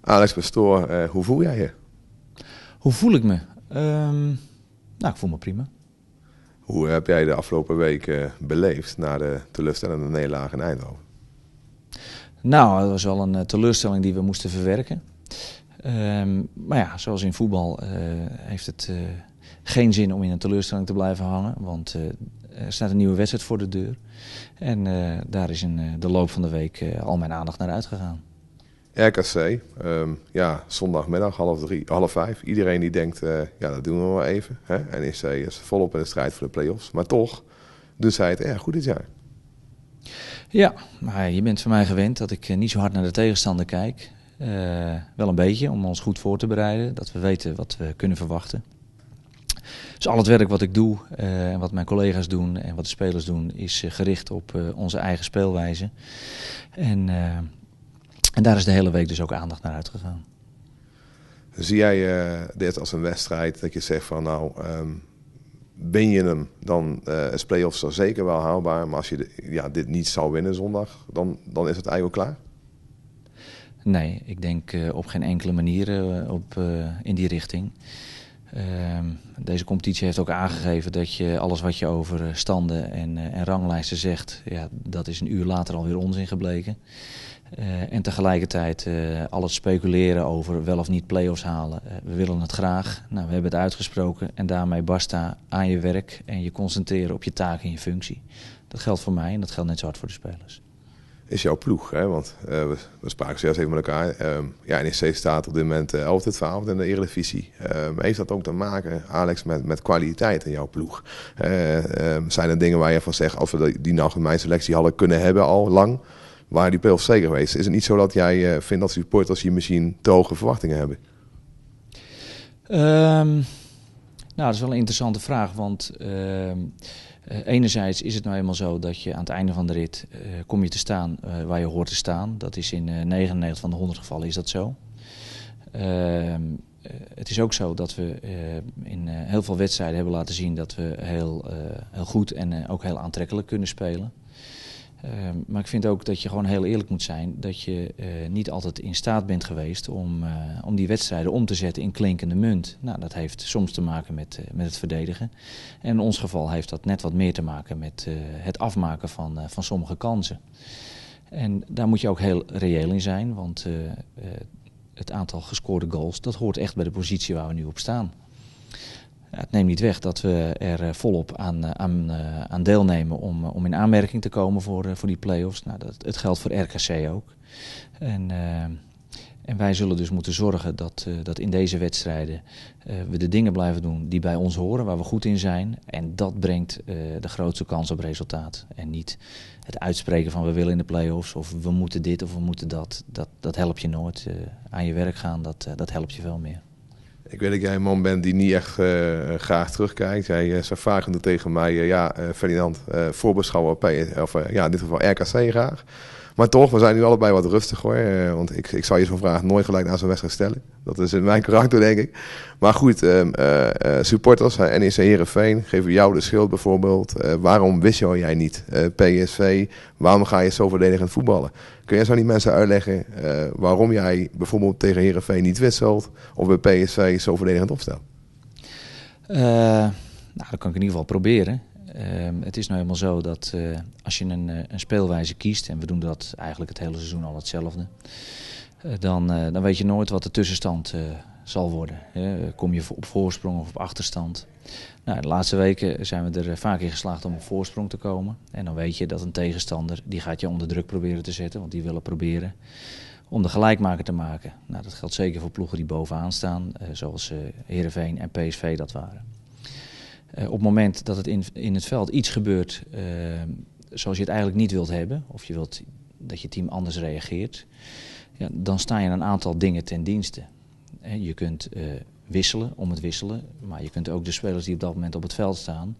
Alex Pastoor, eh, hoe voel jij je? Hoe voel ik me? Ehm, nou, ik voel me prima. Hoe heb jij de afgelopen week eh, beleefd na de teleurstellende nederlaag in Eindhoven? Nou, dat was wel een eh, teleurstelling die we moesten verwerken. Ehm, maar ja, zoals in voetbal heeft het geen zin om in een teleurstelling te blijven hangen. Want er staat een nieuwe wedstrijd voor de deur. En daar is in de loop van de week al mijn aandacht naar uitgegaan. RKC, ehm, ja, zondagmiddag half, drie, half vijf. Iedereen die denkt, eh, ja, dat doen we maar even. Hè? is e is volop in de strijd voor de play-offs. Maar toch doen zij het erg goed dit jaar. Ja, maar je bent van mij gewend dat ik eh, niet zo hard naar de tegenstander kijk. Eh, wel een beetje, om ons goed voor te bereiden. Dat we weten wat we kunnen verwachten. Dus al het werk wat ik doe en wat mijn collega's doen en wat de spelers doen, is gericht op onze eigen speelwijze. En en daar is de hele week dus ook aandacht naar uitgegaan. Zie jij eh, dit als een wedstrijd dat je zegt van nou, ben ehm, je hem, dan eh, is play-offs zo zeker wel haalbaar. Maar als je ja, dit niet zou winnen zondag, dan, dan is het eigenlijk klaar? Nee, ik denk eh, op geen enkele manier op, in die richting. Ehm, deze competitie heeft ook aangegeven dat je alles wat je over standen en, en ranglijsten zegt, ja, dat is een uur later alweer onzin gebleken. Eh, en tegelijkertijd uh, eh, al het speculeren over wel of niet play-offs halen. Eh, we willen het graag. Nou, we hebben het uitgesproken. En daarmee basta aan je werk en je concentreren op je taak en je functie. Dat geldt voor mij en dat geldt net zo hard voor de spelers. Is jouw ploeg, hè? want we, we, spraken zojuist even met elkaar. Ehm, ja, NEC staat op dit moment 11 tot 12 in de Eredivisie. Ehm, heeft dat ook te maken, Alex, met, met kwaliteit in jouw ploeg? Ehm, zijn er dingen waar je van zegt, als we die nou in mijn selectie hadden kunnen hebben al lang waar die playoffs zeker geweest. Is het niet zo dat jij eh, vindt dat supporters je misschien te hoge verwachtingen hebben? Ehm, nou, dat is wel een interessante vraag. Want ehm, eh, enerzijds is het nou eenmaal zo dat je aan het einde van de rit eh, kom je te staan waar je hoort te staan. Dat is in 99 van de 100 gevallen is dat zo. Ehm, het is ook zo dat we in heel veel wedstrijden hebben laten zien dat we heel, heel goed en ook heel aantrekkelijk kunnen spelen. Ehm, maar ik vind ook dat je gewoon heel eerlijk moet zijn. Dat je eh, niet altijd in staat bent geweest om, eh, om die wedstrijden om te zetten in klinkende munt. Nou, dat heeft soms te maken met, eh, met het verdedigen. En in ons geval heeft dat net wat meer te maken met het afmaken van, van sommige kansen. En daar moet je ook heel reëel in zijn. Want het aantal gescoorde goals, dat hoort echt bij de positie waar we nu op staan. Het neemt niet weg dat we er eh, volop aan, eh, aan, eh, aan deelnemen om, om in aanmerking te komen voor, voor die play-offs. Nou, dat, het geldt voor RKC ook. En, en wij zullen dus moeten zorgen dat, dat in deze wedstrijden we de dingen blijven doen die bij ons horen, waar we goed in zijn. En dat brengt de grootste kans op resultaat. En niet het uitspreken van we willen in de play-offs of we moeten dit of we moeten dat. Dat, dat helpt je nooit. aan je werk gaan, dat, dat helpt je veel meer. Ik weet dat jij een man bent die niet echt eh, graag terugkijkt. Hij uh, eh, zei vragende tegen mij, eh, ja Ferdinand, voorbeschouwer of ja, in dit geval RKC graag. Maar toch, we zijn nu allebei wat rustig hoor. Eh, want ik, ik zou je zo'n vraag nooit gelijk na zo'n wedstrijd stellen. Dat is in mijn karakter, denk ik. Maar goed, uh, supporters, NEC Herenveen, geven jou de schuld bijvoorbeeld. waarom wist jij niet? PSV, waarom ga je zo verdedigend voetballen? Kun jij zo die mensen uitleggen waarom jij bijvoorbeeld tegen Herenveen niet wisselt? Of bij PSV zo verdedigend opstelt? nou, dat kan ik in ieder geval proberen. Ehm, het is nou helemaal zo dat eh, als je een, eh, een, speelwijze kiest... en we doen dat eigenlijk het hele seizoen al hetzelfde... Eh, dan, dan weet je nooit wat de tussenstand zal worden. Hè? Kom je op voorsprong of op achterstand? Nou, de laatste weken zijn we er vaak in geslaagd om op voorsprong te komen. En dan weet je dat een tegenstander die gaat je onder druk proberen te zetten... want die willen proberen om de gelijkmaker te maken. Nou, dat geldt zeker voor ploegen die bovenaan staan... zoals Herenveen en PSV dat waren. Eh, op het moment dat het in, in het veld iets gebeurt eh, zoals je het eigenlijk niet wilt hebben, of je wilt dat je team anders reageert, ja, dan sta je een aantal dingen ten dienste. je kunt eh, wisselen om het wisselen, maar je kunt ook de spelers die op dat moment op het veld staan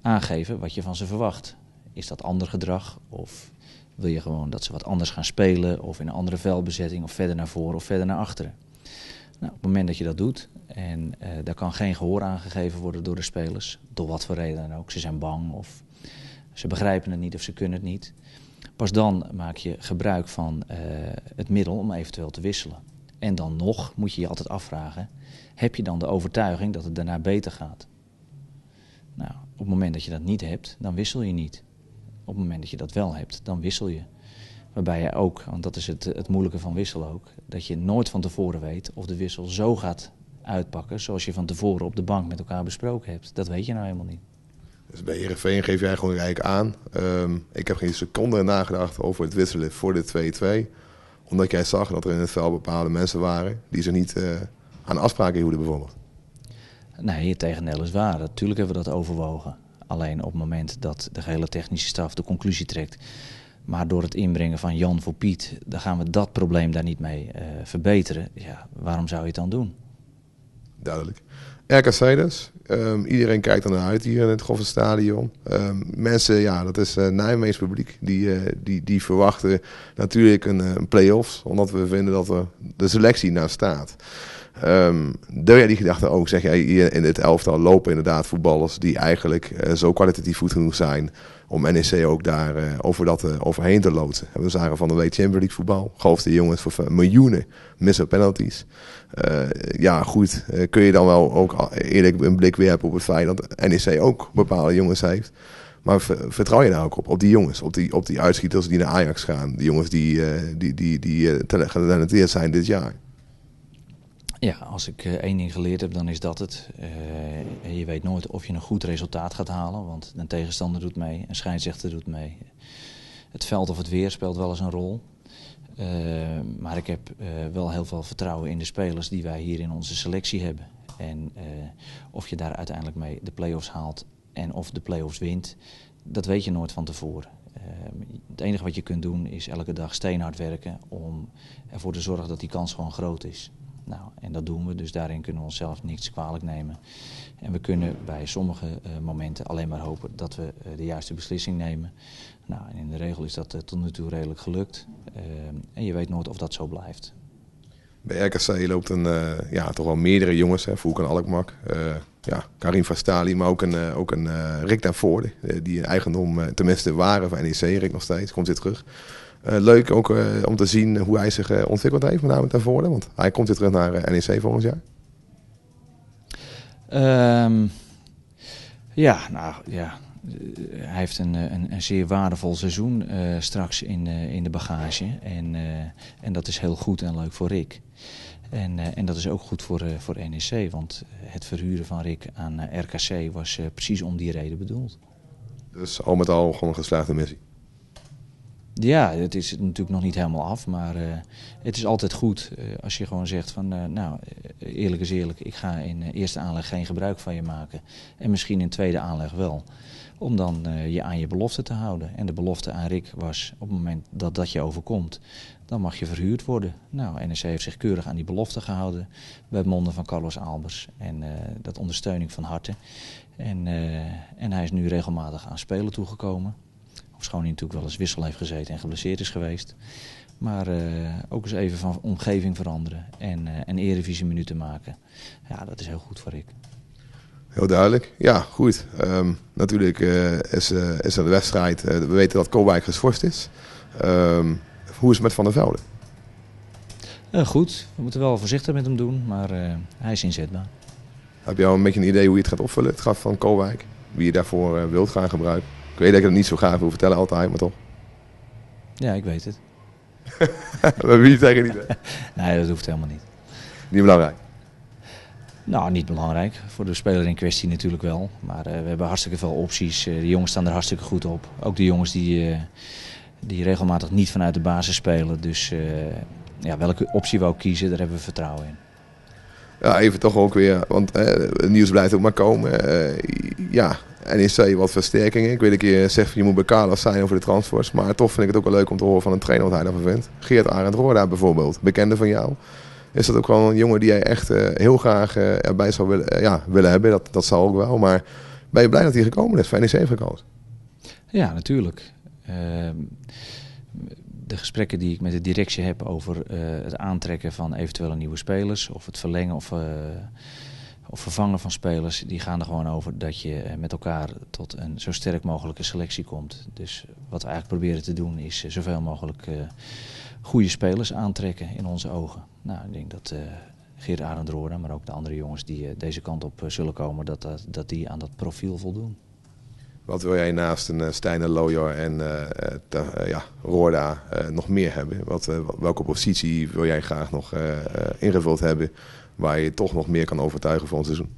aangeven wat je van ze verwacht. Is dat ander gedrag of wil je gewoon dat ze wat anders gaan spelen of in een andere veldbezetting of verder naar voren of verder naar achteren? Nou, op het moment dat je dat doet, en uh, daar kan geen gehoor aan gegeven worden door de spelers, door wat voor reden dan ook. Ze zijn bang of ze begrijpen het niet of ze kunnen het niet. Pas dan maak je gebruik van eh, het middel om eventueel te wisselen. En dan nog moet je je altijd afvragen, heb je dan de overtuiging dat het daarna beter gaat? Nou, op het moment dat je dat niet hebt, dan wissel je niet. Op het moment dat je dat wel hebt, dan wissel je. Waarbij je ook, want dat is het, het moeilijke van wissel ook, dat je nooit van tevoren weet of de wissel zo gaat uitpakken zoals je van tevoren op de bank met elkaar besproken hebt. Dat weet je nou helemaal niet. Dus bij Heerenveen geef jij gewoon eigenlijk aan. Ehm, ik heb geen seconde nagedacht over het wisselen voor de 2-2. Omdat jij zag dat er in het veld bepaalde mensen waren die ze niet eh, aan afspraken hielden bijvoorbeeld. Nee, tegendeel is waar. Natuurlijk hebben we dat overwogen. Alleen op het moment dat de gehele technische staf de conclusie trekt maar door het inbrengen van Jan voor Piet, dan gaan we dat probleem daar niet mee eh, verbeteren. Ja, waarom zou je het dan doen? Duidelijk. RKC dus. Ehm, iedereen kijkt er naar uit hier in het Goffenstadion. Um, ehm, mensen, ja, dat is uh, eh, Nijmeegs publiek. Die, eh, die, die verwachten natuurlijk een, een play-offs. Omdat we vinden dat er de selectie naar staat. Um, jij die gedachte ook? Zeg jij in dit elftal lopen inderdaad voetballers die eigenlijk eh, zo kwalitatief goed genoeg zijn om NEC ook daar eh, over dat eh, overheen te loodsen? We zagen van de week Champions League voetbal. Golf de jongens voor miljoenen missen penalties. ja, goed. kun je dan wel ook eerlijk een blik werpen op het feit dat NEC ook bepaalde jongens heeft? Maar vertrouw je daar ook op? Op die jongens, op die, op die uitschieters die naar Ajax gaan. Die jongens die, die, die, die, die getalenteerd zijn dit jaar. Ja, als ik eh, één ding geleerd heb, dan is dat het. Eh, je weet nooit of je een goed resultaat gaat halen, want een tegenstander doet mee, een scheidsrechter doet mee. Het veld of het weer speelt wel eens een rol. Eh, maar ik heb wel heel veel vertrouwen in de spelers die wij hier in onze selectie hebben. En of je daar uiteindelijk mee de play-offs haalt en of de play-offs wint, dat weet je nooit van tevoren. het enige wat je kunt doen is elke dag steenhard werken om ervoor te zorgen dat die kans gewoon groot is. Nou, en dat doen we, dus daarin kunnen we onszelf niets kwalijk nemen. En we kunnen bij sommige eh, momenten alleen maar hopen dat we eh, de juiste beslissing nemen. Nou, en in de regel is dat eh, tot nu toe redelijk gelukt. en je weet nooit of dat zo blijft. Bij RKC loopt een, ja, toch wel meerdere jongens, hè, en Alkmak, ja, Karim Vastali, maar ook een, ook een Rick daarvoor, die in eigendom tenminste waren van NEC, Rick nog steeds, komt weer terug. Eh, leuk ook eh, om te zien hoe hij zich eh, ontwikkeld heeft, met name ten voordeel. Want hij komt weer terug naar NEC volgend jaar. Ehm, ja, nou ja. hij heeft een, een, een zeer waardevol seizoen straks in, in de bagage. En, en dat is heel goed en leuk voor Rick. En, en dat is ook goed voor, voor NEC, want het verhuren van Rick aan RKC was precies om die reden bedoeld. Dus al met al gewoon een geslaagde missie. Ja, het is natuurlijk nog niet helemaal af, maar eh, het is altijd goed eh, als je gewoon zegt van, eh, nou, eerlijk is eerlijk, ik ga in eerste aanleg geen gebruik van je maken en misschien in tweede aanleg wel. Om dan je aan je belofte te houden. En de belofte aan Rick was, op het moment dat dat je overkomt, dan mag je verhuurd worden. Nou, NEC heeft zich keurig aan die belofte gehouden bij monden van Carlos Albers. En dat ondersteuning van harte. En, en hij is nu regelmatig aan spelen toegekomen. Ofschoon natuurlijk wel eens wissel heeft gezeten en geblesseerd is geweest. Maar eh, ook eens even van omgeving veranderen en, uh, en erevisie minuten maken. Ja, dat is heel goed voor ik. Heel duidelijk. Ja, goed. Ehm, natuurlijk eh, is, is er de wedstrijd. we weten dat Koolwijk geschorst is. Ehm, hoe is het met Van der Velde? goed. We moeten wel voorzichtig met hem doen, maar hij is inzetbaar. Heb je al een beetje een idee hoe je het gaat opvullen, het gaat van Koolwijk? Wie je daarvoor wilt gaan gebruiken? ik weet dat ik het niet zo graag wil vertellen altijd, maar toch. Ja, ik weet het. maar wie zeggen niet? nee, dat hoeft helemaal niet. Niet belangrijk? Nou, niet belangrijk. Voor de speler in kwestie natuurlijk wel. Maar eh, we hebben hartstikke veel opties. Eh, de jongens staan er hartstikke goed op. Ook de jongens die, eh, die regelmatig niet vanuit de basis spelen. Dus ja, welke optie we ook kiezen, daar hebben we vertrouwen in. Ja, even toch ook weer, want het nieuws blijft ook maar komen. ja, en is zei wat versterkingen. Ik weet een keer zeg je moet bij Carlos zijn over de transfers. Maar toch vind ik het ook wel leuk om te horen van een trainer wat hij daarvan vindt. Geert Arend Roorda bijvoorbeeld, bekende van jou. Is dat ook wel een jongen die jij echt eh, heel graag eh, erbij zou willen, eh, ja, willen hebben? Dat, dat zal ook wel. Maar ben je blij dat hij gekomen is? Fijn is even gekozen. Ja, natuurlijk. Ehm, de gesprekken die ik met de directie heb over het aantrekken van eventuele nieuwe spelers. Of het verlengen of of vervangen van spelers, die gaan er gewoon over dat je eh, met elkaar tot een zo sterk mogelijke selectie komt. Dus wat we eigenlijk proberen te doen is eh, zoveel mogelijk uh, goede spelers aantrekken in onze ogen. Nou, ik denk dat uh, Geert Arendroorda, maar ook de andere jongens die deze kant op zullen komen, dat, dat, die aan dat profiel voldoen. Wat wil jij naast een Stijn Lojo en ja, Roorda nog meer hebben? Wat, welke positie wil jij graag nog ingevuld hebben waar je toch nog meer kan overtuigen voor ons seizoen.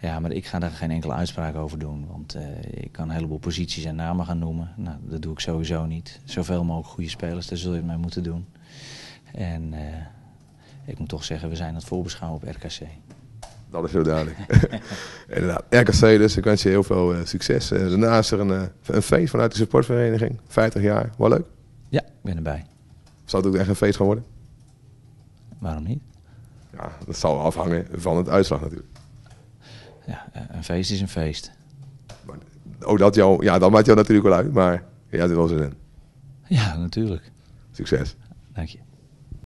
Ja, maar ik ga daar geen enkele uitspraak over doen. Want eh, ik kan een heleboel posities en namen gaan noemen. Nou, dat doe ik sowieso niet. Zoveel mogelijk goede spelers, daar zul je het mee moeten doen. En eh, ik moet toch zeggen, we zijn aan het voorbeschouwen op RKC. Dat is heel duidelijk. Inderdaad, RKC dus. Ik wens je heel veel eh, succes. daarna is er een, een, feest vanuit de supportvereniging. 50 jaar, Wat leuk. Ja, ik ben erbij. Zou het ook echt een feest gaan worden? Waarom niet? Ja, dat zal afhangen van het uitslag natuurlijk. Ja, eh, een feest is een feest. Maar, oh, dat jou, ja, dat maakt jou natuurlijk wel uit, maar ja, dit er wel Ja, natuurlijk. Succes. Dank je.